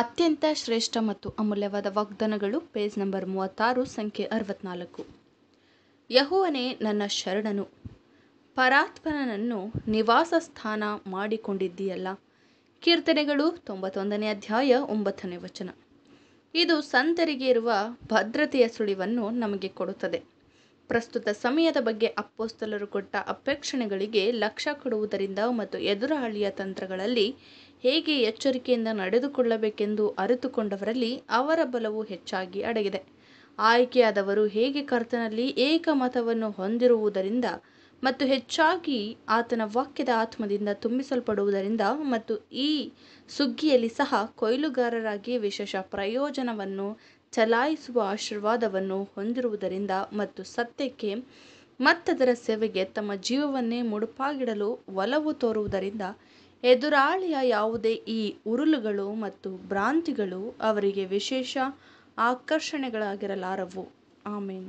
ಅತ್ಯಂತ ಶ್ರೇಷ್ಠ ಮತ್ತು ಅಮೂಲ್ಯವಾದ ವಾಗ್ದಾನಗಳು ಪೇಜ್ ನಂಬರ್ ಮೂವತ್ತಾರು ಸಂಖ್ಯೆ ಅರವತ್ನಾಲ್ಕು ಯಹುವನೇ ನನ್ನ ಶರಣನು ಪರಾತ್ಮನನ್ನು ನಿವಾಸ ಸ್ಥಾನ ಮಾಡಿಕೊಂಡಿದ್ದೀಯಲ್ಲ ಕೀರ್ತನೆಗಳು ತೊಂಬತ್ತೊಂದನೇ ಅಧ್ಯಾಯ ಒಂಬತ್ತನೇ ವಚನ ಇದು ಸಂತರಿಗೆ ಇರುವ ಭದ್ರತೆಯ ಸುಳಿವನ್ನು ನಮಗೆ ಕೊಡುತ್ತದೆ ಪ್ರಸ್ತುತ ಸಮಯದ ಬಗ್ಗೆ ಅಪ್ಪೋಸ್ತಲರು ಕೊಟ್ಟ ಅಪೇಕ್ಷಣೆಗಳಿಗೆ ಲಕ್ಷ್ಯ ಕೊಡುವುದರಿಂದ ಮತ್ತು ಎದುರಾಳಿಯ ತಂತ್ರಗಳಲ್ಲಿ ಹೇಗೆ ಎಚ್ಚರಿಕೆಯಿಂದ ನಡೆದುಕೊಳ್ಳಬೇಕೆಂದು ಅರಿತುಕೊಂಡವರಲ್ಲಿ ಅವರ ಬಲವು ಹೆಚ್ಚಾಗಿ ಅಡಗಿದೆ ಆಯ್ಕೆಯಾದವರು ಹೇಗೆ ಕರ್ತನಲ್ಲಿ ಏಕಮತವನ್ನು ಹೊಂದಿರುವುದರಿಂದ ಮತ್ತು ಹೆಚ್ಚಾಗಿ ಆತನ ವಾಕ್ಯದ ಆತ್ಮದಿಂದ ತುಂಬಿಸಲ್ಪಡುವುದರಿಂದ ಮತ್ತು ಈ ಸುಗ್ಗಿಯಲ್ಲಿ ಸಹ ಕೊಯ್ಲುಗಾರರಾಗಿ ವಿಶೇಷ ಪ್ರಯೋಜನವನ್ನು ಚಲಾಯಿಸುವ ಆಶೀರ್ವಾದವನ್ನು ಹೊಂದಿರುವುದರಿಂದ ಮತ್ತು ಸತ್ಯಕ್ಕೆ ಮತ್ತದರ ಸೇವೆಗೆ ತಮ್ಮ ಜೀವವನ್ನೇ ಮುಡುಪಾಗಿಡಲು ಒಲವು ತೋರುವುದರಿಂದ ಎದುರಾಳಿಯ ಯಾವುದೇ ಈ ಉರುಳುಗಳು ಮತ್ತು ಭ್ರಾಂತಿಗಳು ಅವರಿಗೆ ವಿಶೇಷ ಆಕರ್ಷಣೆಗಳಾಗಿರಲಾರವು ಆಮೇನ್